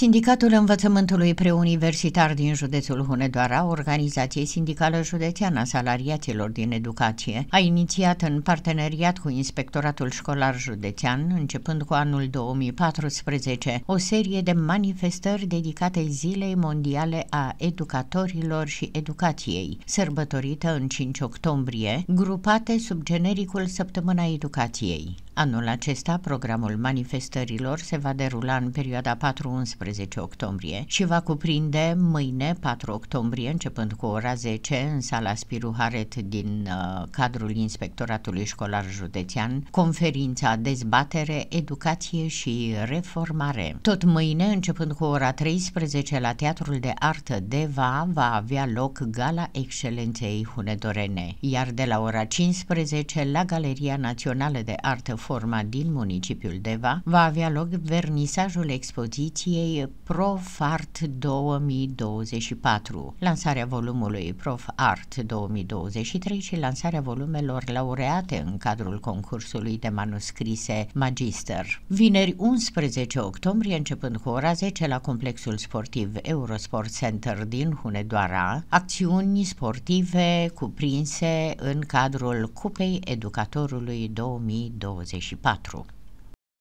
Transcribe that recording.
Sindicatul Învățământului Preuniversitar din județul Hunedoara, organizație sindicală județeană a salariaților din educație, a inițiat în parteneriat cu Inspectoratul Școlar Județean, începând cu anul 2014, o serie de manifestări dedicate Zilei Mondiale a Educatorilor și Educației, sărbătorită în 5 octombrie, grupate sub genericul Săptămâna Educației. Anul acesta, programul manifestărilor se va derula în perioada 4 11 19 octombrie și va cuprinde mâine, 4 octombrie, începând cu ora 10, în sala Spiru Haret din uh, cadrul Inspectoratului Școlar Județean, conferința Dezbatere, Educație și Reformare. Tot mâine, începând cu ora 13, la Teatrul de Artă Deva va avea loc Gala Excelenței Hunedorene, iar de la ora 15, la Galeria Națională de Artă Forma din municipiul Deva, va avea loc vernisajul expoziției Art 2024, lansarea volumului Art 2023 și lansarea volumelor laureate în cadrul concursului de manuscrise Magister. Vineri 11 octombrie, începând cu ora 10 la Complexul Sportiv Eurosport Center din Hunedoara, acțiuni sportive cuprinse în cadrul Cupei Educatorului 2024.